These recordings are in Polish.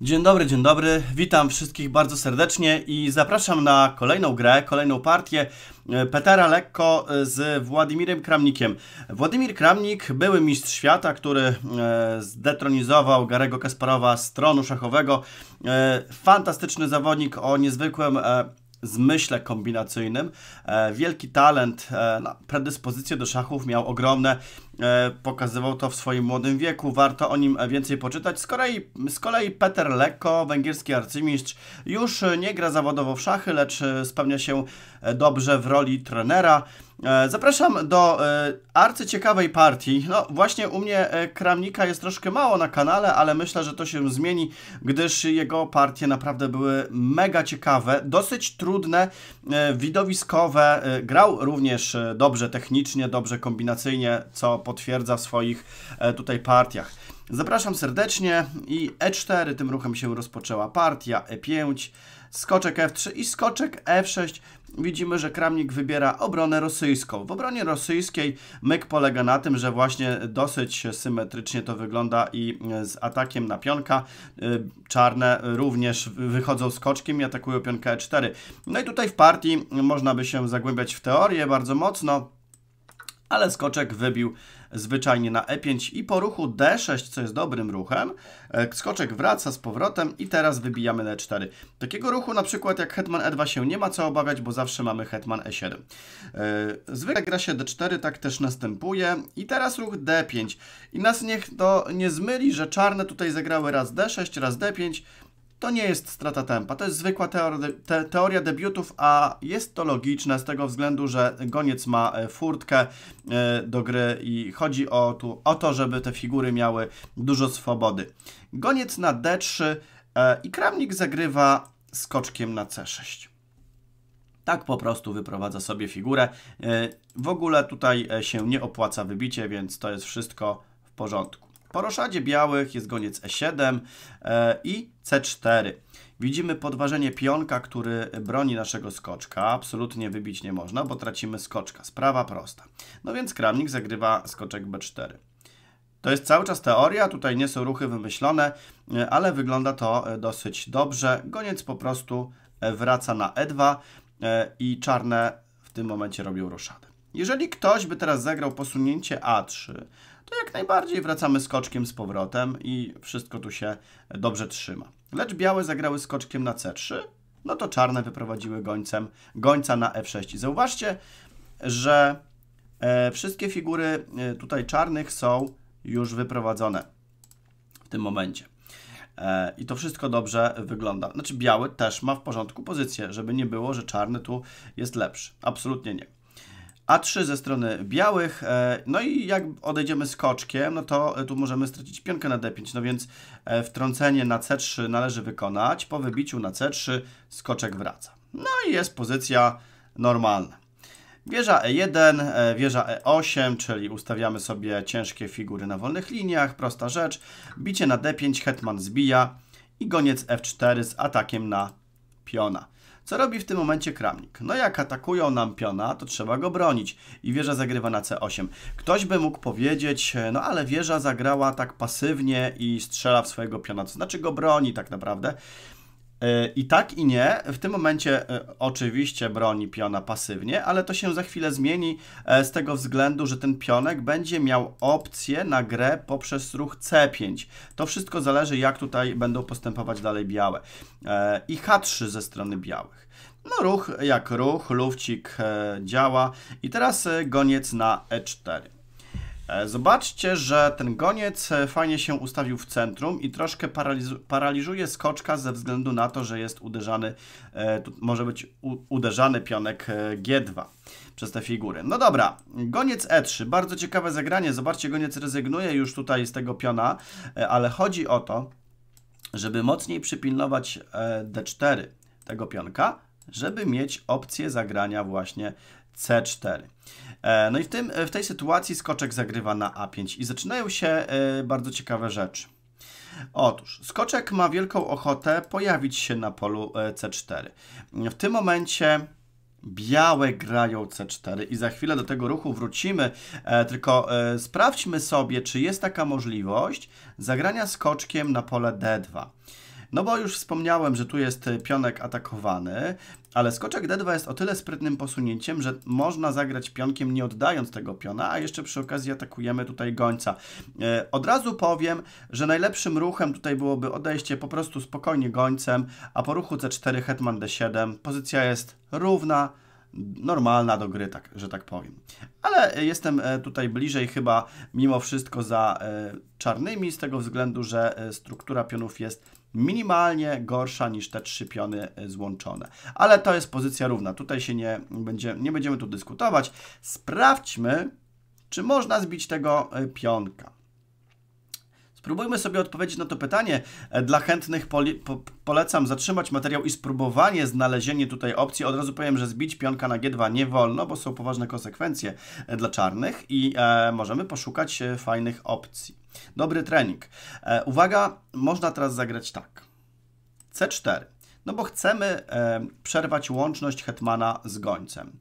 Dzień dobry, dzień dobry. Witam wszystkich bardzo serdecznie i zapraszam na kolejną grę, kolejną partię e, Petera Lekko e, z Władimirem Kramnikiem. Władimir Kramnik, były mistrz świata, który e, zdetronizował Garego Kasparowa z tronu szachowego. Fantastyczny zawodnik o niezwykłym zmyśle kombinacyjnym. Wielki talent, predyspozycje do szachów miał ogromne. E, pokazywał to w swoim młodym wieku, warto o nim więcej poczytać. Z kolei, z kolei Peter Lekko, węgierski arcymistrz, już nie gra zawodowo w szachy, lecz e, spełnia się e, dobrze w roli trenera. Zapraszam do arcyciekawej partii. No właśnie u mnie Kramnika jest troszkę mało na kanale, ale myślę, że to się zmieni, gdyż jego partie naprawdę były mega ciekawe, dosyć trudne, widowiskowe. Grał również dobrze technicznie, dobrze kombinacyjnie, co potwierdza w swoich e, tutaj partiach. Zapraszam serdecznie i E4, tym ruchem się rozpoczęła partia, E5, skoczek F3 i skoczek F6. Widzimy, że Kramnik wybiera obronę rosyjską. W obronie rosyjskiej myk polega na tym, że właśnie dosyć symetrycznie to wygląda i e, z atakiem na pionka e, czarne również wychodzą skoczkiem i atakują pionkę E4. No i tutaj w partii można by się zagłębiać w teorię bardzo mocno, ale skoczek wybił zwyczajnie na e5 i po ruchu d6, co jest dobrym ruchem, e, skoczek wraca z powrotem i teraz wybijamy na 4 Takiego ruchu na przykład jak hetman e2 się nie ma co obawiać, bo zawsze mamy hetman e7. E, zwykle gra się d4, tak też następuje i teraz ruch d5 i nas niech to nie zmyli, że czarne tutaj zagrały raz d6, raz d5, to nie jest strata tempa, to jest zwykła teoria debiutów, a jest to logiczne z tego względu, że goniec ma e, furtkę e, do gry i chodzi o, tu, o to, żeby te figury miały dużo swobody. Goniec na D3 e, i kramnik zagrywa skoczkiem na C6. Tak po prostu wyprowadza sobie figurę. W ogóle tutaj się nie opłaca wybicie, więc to jest wszystko w porządku. Po roszadzie białych jest goniec E7 e, i C4. Widzimy podważenie pionka, który broni naszego skoczka. Absolutnie wybić nie można, bo tracimy skoczka. Sprawa prosta. No więc kramnik zagrywa skoczek B4. To jest cały czas teoria, tutaj nie są ruchy wymyślone, e, ale wygląda to e, dosyć dobrze. Goniec po prostu wraca na E2 i czarne w tym momencie robią roszadę. Jeżeli ktoś by teraz zagrał posunięcie A3, to jak najbardziej wracamy skoczkiem z powrotem i wszystko tu się dobrze trzyma. Lecz białe zagrały skoczkiem na C3, no to czarne wyprowadziły gońcem, gońca na F6. I zauważcie, że e, wszystkie figury e, tutaj czarnych są już wyprowadzone w tym momencie. E, I to wszystko dobrze wygląda. Znaczy biały też ma w porządku pozycję, żeby nie było, że czarny tu jest lepszy. Absolutnie nie. A3 ze strony białych, e, no i jak odejdziemy skoczkiem, no to e, tu możemy stracić pionkę na D5, no więc e, wtrącenie na C3 należy wykonać, po wybiciu na C3 skoczek wraca. No i jest pozycja normalna. Wieża E1, wieża E8, czyli ustawiamy sobie ciężkie figury na wolnych liniach, prosta rzecz. Bicie na D5, hetman zbija i goniec F4 z atakiem na piona. Co robi w tym momencie Kramnik? No jak atakują nam piona, to trzeba go bronić i wieża zagrywa na C8. Ktoś by mógł powiedzieć, no ale wieża zagrała tak pasywnie i strzela w swojego piona, to znaczy go broni tak naprawdę. E, I tak i nie. W tym momencie e, oczywiście broni piona pasywnie, ale to się za chwilę zmieni e, z tego względu, że ten pionek będzie miał opcję na grę poprzez ruch C5. To wszystko zależy jak tutaj będą postępować dalej białe. I H3 ze strony białych. No ruch jak ruch, lufcik działa i teraz goniec na E4. E, zobaczcie, że ten goniec e, fajnie się ustawił w centrum i troszkę paraliżuje skoczka ze względu na to, że jest uderzany, e, może być uderzany pionek G2 przez te figury. No dobra, goniec E3, bardzo ciekawe zagranie. Zobaczcie, goniec rezygnuje już tutaj z tego piona, ale chodzi o to, żeby mocniej przypilnować D4 tego pionka, żeby mieć opcję zagrania właśnie C4. E, no i w, tym, w tej sytuacji skoczek zagrywa na A5 i zaczynają się e, bardzo ciekawe rzeczy. Otóż, skoczek ma wielką ochotę pojawić się na polu e, C4. W tym momencie białe grają C4 i za chwilę do tego ruchu wrócimy, tylko sprawdźmy sobie, czy jest taka możliwość zagrania skoczkiem na pole D2. No bo już wspomniałem, że tu jest e, pionek atakowany, ale skoczek d2 jest o tyle sprytnym posunięciem, że można zagrać pionkiem nie oddając tego piona, a jeszcze przy okazji atakujemy tutaj gońca. E, od razu powiem, że najlepszym ruchem tutaj byłoby odejście po prostu spokojnie gońcem, a po ruchu c4 hetman d7 pozycja jest równa, normalna do gry, tak, że tak powiem. Ale jestem e, tutaj bliżej chyba mimo wszystko za czarnymi z tego względu, że struktura pionów jest minimalnie gorsza niż te trzy piony e, złączone. Ale to jest pozycja równa. Tutaj się nie, będzie, nie będziemy tu dyskutować. Sprawdźmy, czy można zbić tego e, pionka. Spróbujmy sobie odpowiedzieć na to pytanie. E, dla chętnych po polecam zatrzymać materiał i spróbowanie znalezienie tutaj opcji. Od razu powiem, że zbić pionka na G2 nie wolno, bo są poważne konsekwencje e, dla czarnych i e, możemy poszukać e, fajnych opcji. Dobry trening. E, uwaga, można teraz zagrać tak. C4. No bo chcemy e, przerwać łączność hetmana z gońcem.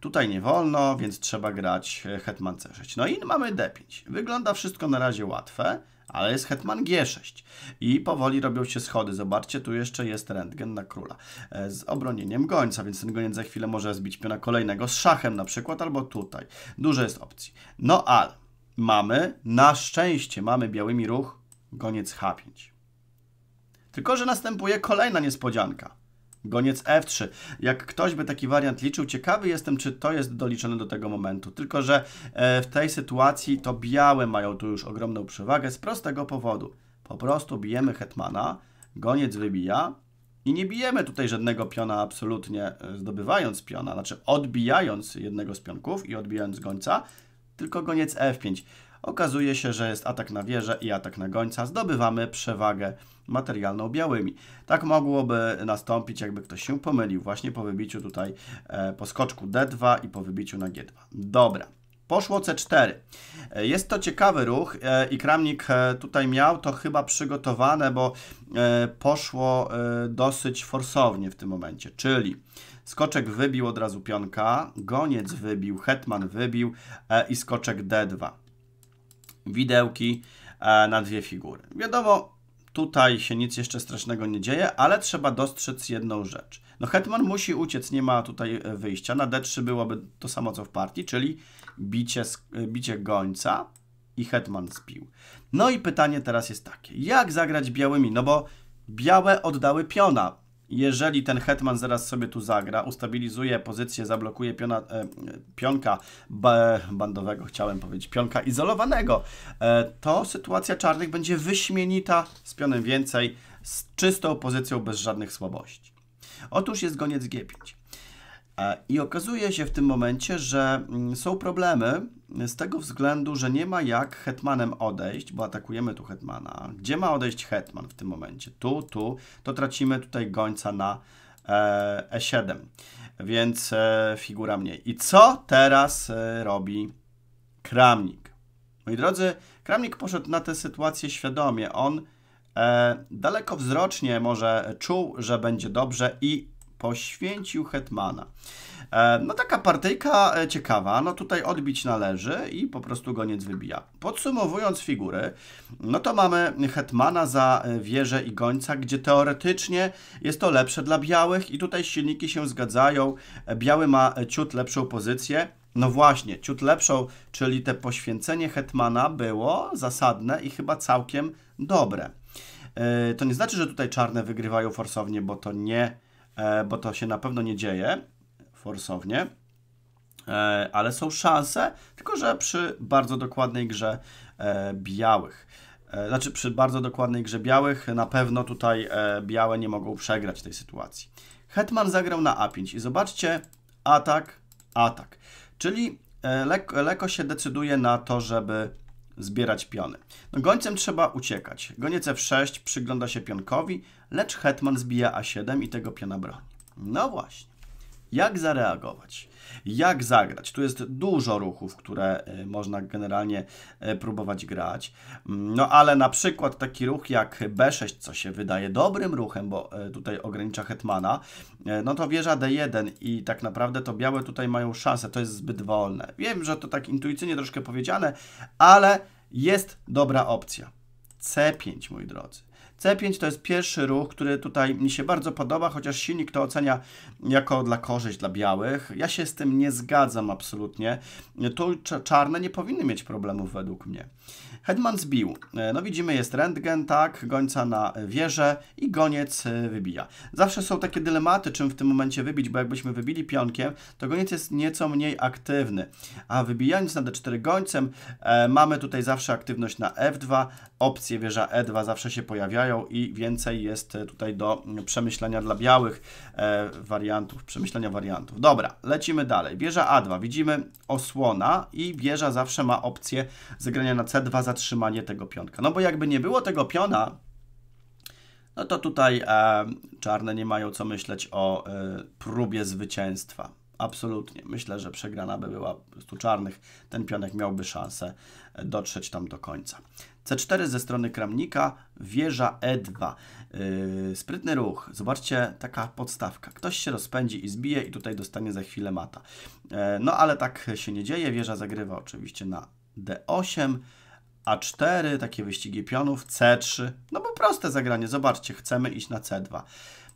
Tutaj nie wolno, więc trzeba grać hetman C6. No i mamy D5. Wygląda wszystko na razie łatwe, ale jest Hetman G6 i powoli robią się schody. Zobaczcie, tu jeszcze jest rentgen na króla e, z obronieniem gońca, więc ten goniec za chwilę może zbić piona kolejnego z szachem na przykład, albo tutaj. Dużo jest opcji. No ale mamy, na szczęście mamy białymi ruch goniec H5. Tylko, że następuje kolejna niespodzianka. Goniec F3. Jak ktoś by taki wariant liczył, ciekawy jestem, czy to jest doliczone do tego momentu. Tylko, że e, w tej sytuacji to białe mają tu już ogromną przewagę z prostego powodu. Po prostu bijemy hetmana, goniec wybija i nie bijemy tutaj żadnego piona absolutnie, e, zdobywając piona, znaczy odbijając jednego z pionków i odbijając gońca, tylko goniec F5. Okazuje się, że jest atak na wieżę i atak na gońca. Zdobywamy przewagę materialną białymi. Tak mogłoby nastąpić, jakby ktoś się pomylił właśnie po wybiciu tutaj, e, po skoczku D2 i po wybiciu na G2. Dobra. Poszło C4. E, jest to ciekawy ruch e, i Kramnik e, tutaj miał to chyba przygotowane, bo poszło dosyć forsownie w tym momencie, czyli skoczek wybił od razu pionka, goniec wybił, hetman wybił i skoczek D2 widełki e, na dwie figury. Wiadomo, tutaj się nic jeszcze strasznego nie dzieje, ale trzeba dostrzec jedną rzecz. No hetman musi uciec, nie ma tutaj e, wyjścia. Na d3 byłoby to samo co w partii, czyli bicie, e, bicie gońca i hetman spił. No i pytanie teraz jest takie. Jak zagrać białymi? No bo białe oddały piona jeżeli ten hetman zaraz sobie tu zagra, ustabilizuje pozycję, zablokuje piona, e, pionka bandowego, chciałem powiedzieć, pionka izolowanego, e, to sytuacja czarnych będzie wyśmienita z pionem więcej, z czystą pozycją, bez żadnych słabości. Otóż jest goniec G5. E, I okazuje się w tym momencie, że mm, są problemy z tego względu, że nie ma jak hetmanem odejść, bo atakujemy tu hetmana. Gdzie ma odejść hetman w tym momencie? Tu, tu, to tracimy tutaj gońca na e7, e więc e, figura mniej. I co teraz e, robi kramnik? Moi drodzy, kramnik poszedł na tę sytuację świadomie. On e, dalekowzrocznie może czuł, że będzie dobrze i poświęcił hetmana. E, no taka partyjka e, ciekawa, no tutaj odbić należy i po prostu goniec wybija. Podsumowując figury, no to mamy hetmana za e, wieżę i gońca, gdzie teoretycznie jest to lepsze dla białych i tutaj silniki się zgadzają. Biały ma ciut lepszą pozycję. No właśnie, ciut lepszą, czyli te poświęcenie hetmana było zasadne i chyba całkiem dobre. To nie znaczy, że tutaj czarne wygrywają forsownie, bo to nie, bo to się na pewno nie dzieje forsownie. E, ale są szanse, tylko że przy bardzo dokładnej grze e, białych. E, znaczy, przy bardzo dokładnej grze białych na pewno tutaj białe nie mogą przegrać tej sytuacji. Hetman zagrał na A5 i zobaczcie, atak, atak. Czyli lek lekko się decyduje na to, żeby zbierać piony. No, gońcem trzeba uciekać. Goniec F6 przygląda się pionkowi, lecz hetman zbija A7 i tego piona broni. No właśnie. Jak zareagować? Jak zagrać? Tu jest dużo ruchów, które y, można generalnie y, próbować grać. Mm, no ale na przykład taki ruch jak B6, co się wydaje dobrym ruchem, bo y, tutaj ogranicza hetmana, no to wieża D1 i tak naprawdę to białe tutaj mają szansę. To jest zbyt wolne. Wiem, że to tak intuicyjnie troszkę powiedziane, ale jest dobra opcja. C5, moi drodzy. C5 to jest pierwszy ruch, który tutaj mi się bardzo podoba, chociaż silnik to ocenia jako dla korzyść dla białych. Ja się z tym nie zgadzam absolutnie. Tu czarne nie powinny mieć problemów według mnie. Hetman zbił. E, no widzimy jest rentgen, tak, gońca na wieżę i goniec e, wybija. Zawsze są takie dylematy, czym w tym momencie wybić, bo jakbyśmy wybili pionkiem, to goniec jest nieco mniej aktywny. A wybijając na D4 gońcem e, mamy tutaj zawsze aktywność na F2, opcje wieża E2 zawsze się pojawiają i więcej jest e, tutaj do przemyślenia dla białych e, wariantów, przemyślenia wariantów. Dobra, lecimy dalej. Wieża A2, widzimy osłona i wieża zawsze ma opcję zagrania na C2, zatrzymanie tego pionka. No bo jakby nie było tego piona, no to tutaj e, czarne nie mają co myśleć o e, próbie zwycięstwa absolutnie. Myślę, że przegrana by była tu czarnych. Ten pionek miałby szansę e, dotrzeć tam do końca. C4 ze strony kramnika, wieża E2. Yy, e, sprytny ruch. Zobaczcie, taka podstawka. Ktoś się rozpędzi i zbije i tutaj dostanie za chwilę mata. Yy, no ale tak się nie dzieje. Wieża zagrywa oczywiście na D8. A4, takie wyścigi pionów, C3, no bo proste zagranie, zobaczcie, chcemy iść na C2.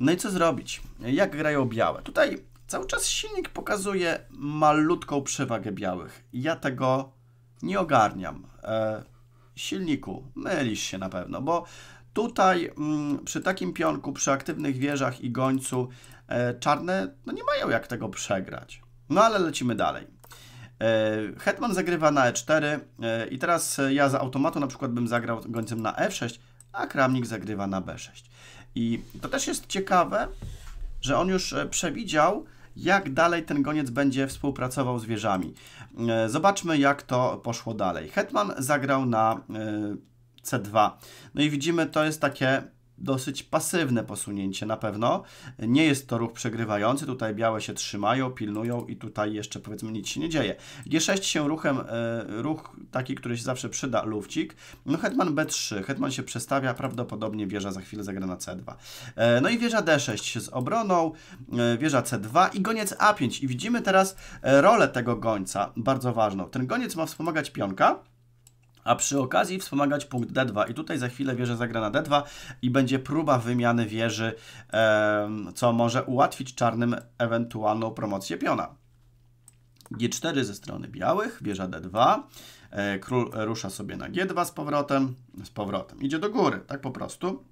No i co zrobić? Jak grają białe? Tutaj Cały czas silnik pokazuje malutką przewagę białych. Ja tego nie ogarniam. E, silniku, mylisz się na pewno, bo tutaj m, mm, przy takim pionku, przy aktywnych wieżach i gońcu e, czarne no nie mają jak tego przegrać. No ale lecimy dalej. E, Hetman zagrywa na E4 e, i teraz e, ja z automatu na przykład bym zagrał gońcem na F6, e a Kramnik zagrywa na B6. I to też jest ciekawe, że on już przewidział jak dalej ten goniec będzie współpracował z wieżami. E, zobaczmy, jak to poszło dalej. Hetman zagrał na e, C2. No i widzimy, to jest takie dosyć pasywne posunięcie na pewno. Nie jest to ruch przegrywający, tutaj białe się trzymają, pilnują i tutaj jeszcze powiedzmy nic się nie dzieje. G6 się ruchem, e, ruch taki, który się zawsze przyda, lufcik. No hetman B3, hetman się przestawia, prawdopodobnie wieża za chwilę zagra na C2. E, no i wieża D6 z obroną, e, wieża C2 i goniec A5. I widzimy teraz rolę tego gońca, bardzo ważną. Ten goniec ma wspomagać pionka, a przy okazji wspomagać punkt D2. I tutaj za chwilę wieża zagra na D2 i będzie próba wymiany wieży, co może ułatwić czarnym ewentualną promocję piona. G4 ze strony białych, wieża D2, e, król rusza sobie na G2 z powrotem, z powrotem. Idzie do góry, tak po prostu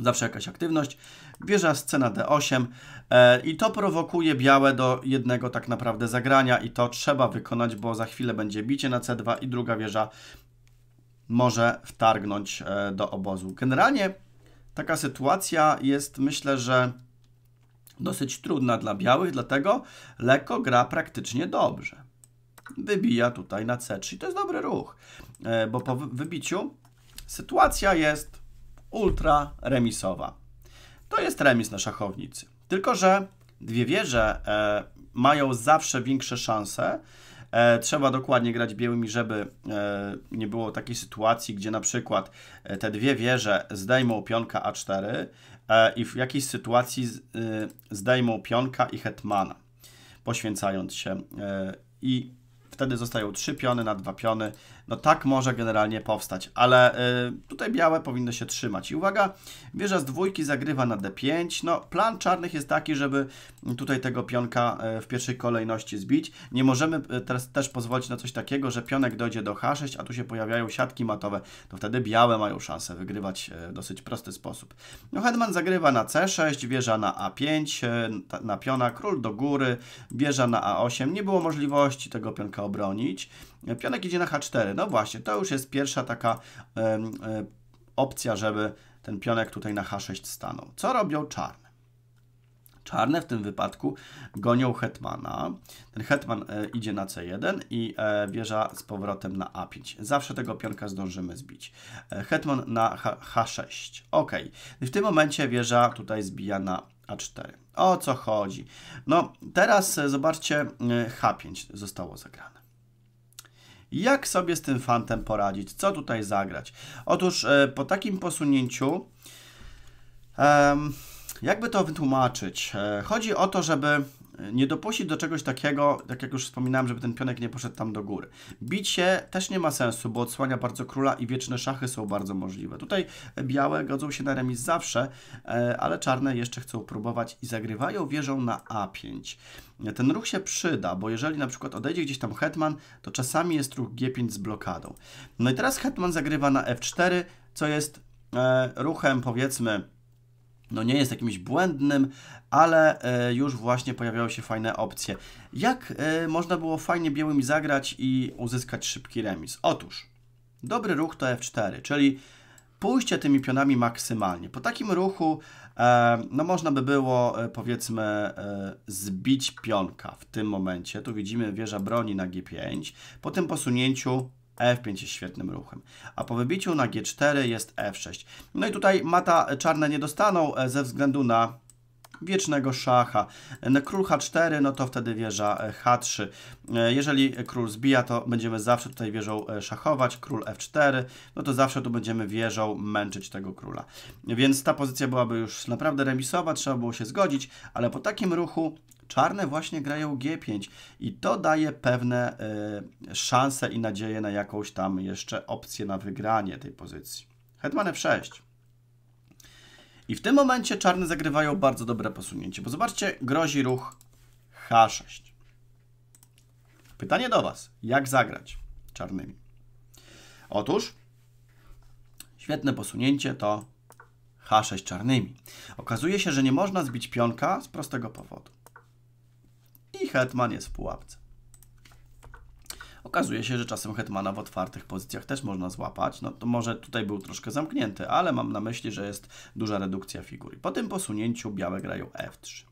zawsze jakaś aktywność. Bierze scena D8 e, i to prowokuje białe do jednego tak naprawdę zagrania i to trzeba wykonać, bo za chwilę będzie bicie na C2 i druga wieża może wtargnąć e, do obozu. Generalnie taka sytuacja jest myślę, że dosyć trudna dla białych, dlatego Leko gra praktycznie dobrze. Wybija tutaj na C3 to jest dobry ruch, e, bo po wybiciu sytuacja jest ultra remisowa. To jest remis na szachownicy. Tylko, że dwie wieże e, mają zawsze większe szanse. E, trzeba dokładnie grać białymi, żeby e, nie było takiej sytuacji, gdzie na przykład e, te dwie wieże zdejmą pionka A4 e, i w jakiejś sytuacji z, e, zdejmą pionka i hetmana, poświęcając się. I wtedy zostają trzy piony na dwa piony no tak może generalnie powstać, ale y, tutaj białe powinno się trzymać. I uwaga, wieża z dwójki zagrywa na d5. No plan czarnych jest taki, żeby tutaj tego pionka y, w pierwszej kolejności zbić. Nie możemy y, teraz też pozwolić na coś takiego, że pionek dojdzie do h6, a tu się pojawiają siatki matowe. To wtedy białe mają szansę wygrywać y, w dosyć prosty sposób. No Hedman zagrywa na c6, wieża na a5, na piona, król do góry, wieża na a8. Nie było możliwości tego pionka obronić. Pionek idzie na H4. No właśnie, to już jest pierwsza taka e, opcja, żeby ten pionek tutaj na H6 stanął. Co robią czarne? Czarne w tym wypadku gonią hetmana. Ten hetman e, idzie na C1 i e, wieża z powrotem na A5. Zawsze tego pionka zdążymy zbić. hetman na H6. Ok. w tym momencie wieża tutaj zbija na A4. O co chodzi? No teraz zobaczcie, H5 zostało zagrane. Jak sobie z tym fantem poradzić? Co tutaj zagrać? Otóż e, po takim posunięciu, jakby to wytłumaczyć? E, chodzi o to, żeby nie dopuścić do czegoś takiego, tak jak już wspominałem, żeby ten pionek nie poszedł tam do góry. Bicie też nie ma sensu, bo odsłania bardzo króla i wieczne szachy są bardzo możliwe. Tutaj białe godzą się na remis zawsze, e, ale czarne jeszcze chcą próbować i zagrywają wieżą na A5. Ten ruch się przyda, bo jeżeli na przykład odejdzie gdzieś tam hetman, to czasami jest ruch G5 z blokadą. No i teraz hetman zagrywa na F4, co jest e, ruchem powiedzmy no nie jest jakimś błędnym, ale e, już właśnie pojawiały się fajne opcje. Jak e, można było fajnie białymi zagrać i uzyskać szybki remis? Otóż, dobry ruch to F4, czyli pójście tymi pionami maksymalnie. Po takim ruchu e, no można by było powiedzmy zbić pionka w tym momencie. Tu widzimy wieża broni na G5. Po tym posunięciu F5 jest świetnym ruchem. A po wybiciu na G4 jest F6. No i tutaj mata czarne nie dostaną e, ze względu na wiecznego szacha. Król H4, no to wtedy wieża e, H3. E, jeżeli król zbija, to będziemy zawsze tutaj wieżą szachować. Król F4, no to zawsze tu będziemy wieżą męczyć tego króla. Więc ta pozycja byłaby już naprawdę remisowa, trzeba było się zgodzić, ale po takim ruchu Czarne właśnie grają G5 i to daje pewne y, szanse i nadzieję na jakąś tam jeszcze opcję na wygranie tej pozycji. Hetman F6. I w tym momencie czarne zagrywają bardzo dobre posunięcie, bo zobaczcie, grozi ruch H6. Pytanie do Was. Jak zagrać czarnymi? Otóż świetne posunięcie to H6 czarnymi. Okazuje się, że nie można zbić pionka z prostego powodu hetman jest w pułapce. Okazuje się, że czasem hetmana w otwartych pozycjach też można złapać. No to może tutaj był troszkę zamknięty, ale mam na myśli, że jest duża redukcja figur. po tym posunięciu białe grają f3.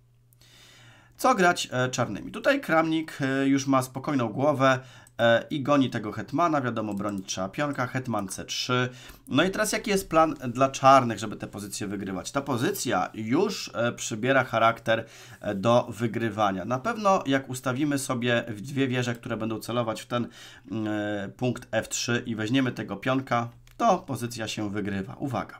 Co grać e, czarnymi? Tutaj kramnik e, już ma spokojną głowę, E, i goni tego hetmana, wiadomo, bronić trzeba pionka, hetman c3. No i teraz jaki jest plan dla czarnych, żeby te pozycje wygrywać? Ta pozycja już e, przybiera charakter e, do wygrywania. Na pewno jak ustawimy sobie dwie wieże, które będą celować w ten mm, punkt f3 i weźmiemy tego pionka, to pozycja się wygrywa. Uwaga!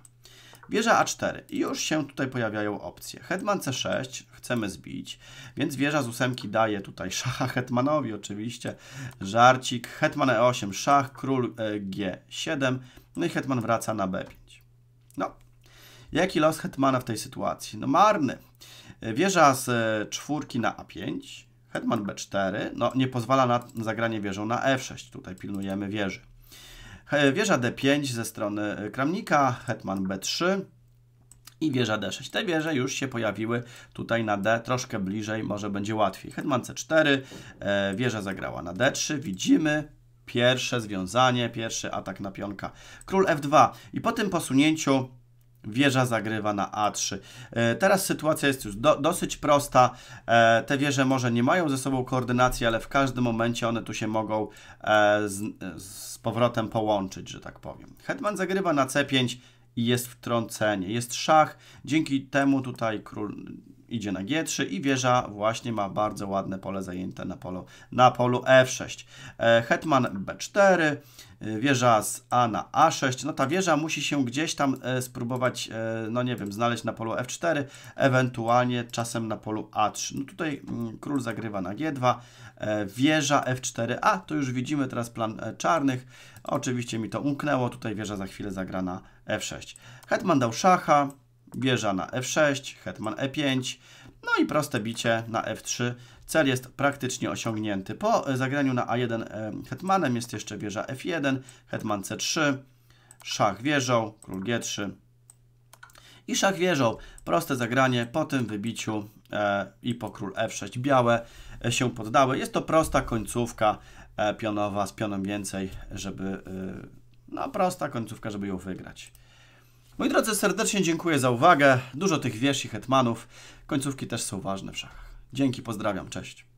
Wieża A4. Już się tutaj pojawiają opcje. Hetman C6, chcemy zbić. Więc wieża z ósemki daje tutaj szacha hetmanowi oczywiście. Żarcik, hetman e8, szach, król e, g7. No i hetman wraca na b5. No, jaki los hetmana w tej sytuacji? No marny. E, wieża z e, czwórki na a5. Hetman b4, no nie pozwala na zagranie wieżą na f6, tutaj pilnujemy wieży. Wieża d5 ze strony kramnika, hetman b3, i wieża D6. Te wieże już się pojawiły tutaj na D, troszkę bliżej, może będzie łatwiej. Hetman C4, e, wieża zagrała na D3, widzimy pierwsze związanie, pierwszy atak na pionka. Król F2 i po tym posunięciu Wieża zagrywa na A3. E, teraz sytuacja jest już do, dosyć prosta. E, te wieże może nie mają ze sobą koordynacji, ale w każdym momencie one tu się mogą e, z, z powrotem połączyć, że tak powiem. Hetman zagrywa na C5, i jest wtrącenie. Jest szach, dzięki temu tutaj król idzie na G3 i wieża właśnie ma bardzo ładne pole zajęte na polu, na polu F6. E, hetman B4, e, wieża z A na A6. No ta wieża musi się gdzieś tam e, spróbować, no nie wiem, znaleźć na polu F4, ewentualnie czasem na polu A3. No tutaj mm, król zagrywa na G2, wieża F4A, to już widzimy teraz plan czarnych Oczywiście mi to umknęło, tutaj wieża za chwilę zagra na f6. Hetman dał szacha, wieża na f6, hetman e5, no i proste bicie na f3. Cel jest praktycznie osiągnięty. Po e, zagraniu na a1 e, hetmanem jest jeszcze wieża f1, hetman c3, szach wieżą, król g3, i szach wieżą. Proste zagranie po tym wybiciu e, i po król f6 białe się poddały. Jest to prosta końcówka E, pionowa z pionem więcej, żeby e, no prosta końcówka, żeby ją wygrać. Moi drodzy, serdecznie dziękuję za uwagę. Dużo tych wierszy hetmanów. Końcówki też są ważne w szachach. Dzięki, pozdrawiam, cześć.